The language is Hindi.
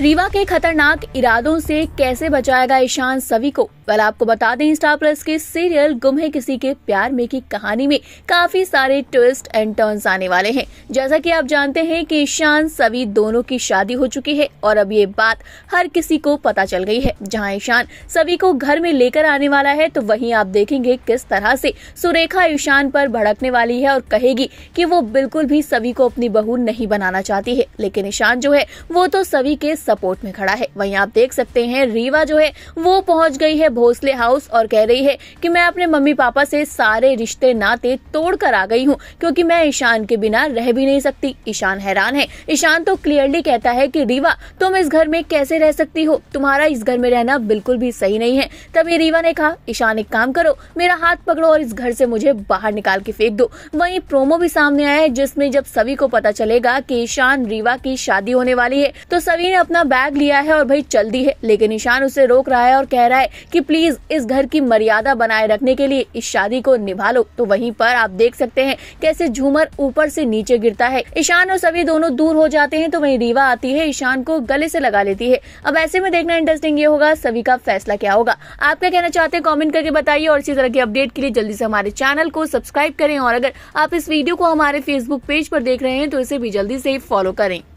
रीवा के खतरनाक इरादों से कैसे बचाएगा ईशान सभी को वाल आपको बता दें स्टार प्लस के सीरियल गुम है किसी के प्यार में की कहानी में काफी सारे ट्विस्ट एंड टर्न्स आने वाले हैं जैसा कि आप जानते हैं कि ईशान सभी दोनों की शादी हो चुकी है और अब ये बात हर किसी को पता चल गई है जहां ईशान सभी को घर में लेकर आने वाला है तो वही आप देखेंगे किस तरह से सुरेखा ईशान पर भड़कने वाली है और कहेगी की वो बिल्कुल भी सभी को अपनी बहू नहीं बनाना चाहती है लेकिन ईशान जो है वो तो सभी के सपोर्ट में खड़ा है वहीं आप देख सकते हैं रीवा जो है वो पहुंच गई है भोसले हाउस और कह रही है कि मैं अपने मम्मी पापा से सारे रिश्ते नाते तोड़ कर आ गई हूँ क्योंकि मैं ईशान के बिना रह भी नहीं सकती ईशान हैरान है ईशान तो क्लियरली कहता है की रीवा तुम इस घर में कैसे रह सकती हो तुम्हारा इस घर में रहना बिल्कुल भी सही नहीं है तभी रीवा ने कहा ईशान एक काम करो मेरा हाथ पकड़ो और इस घर से मुझे बाहर निकाल के फेंक दो वहीं प्रोमो भी सामने आया है जिसमें जब सभी को पता चलेगा कि ईशान रीवा की शादी होने वाली है तो सभी ने अपना अपना बैग लिया है और भाई चल दी है लेकिन ईशान उसे रोक रहा है और कह रहा है कि प्लीज इस घर की मर्यादा बनाए रखने के लिए इस शादी को निभा लो तो वहीं पर आप देख सकते हैं कैसे झूमर ऊपर से नीचे गिरता है ईशान और सभी दोनों दूर हो जाते हैं तो वहीं रीवा आती है ईशान को गले से लगा लेती है अब ऐसे में देखना इंटरेस्टिंग ये होगा सभी का फैसला क्या होगा आप क्या कहना चाहते हैं कॉमेंट करके बताइए और इसी तरह की अपडेट के लिए जल्दी से हमारे चैनल को सब्सक्राइब करें और अगर आप इस वीडियो को हमारे फेसबुक पेज पर देख रहे हैं तो इसे भी जल्दी से फॉलो करें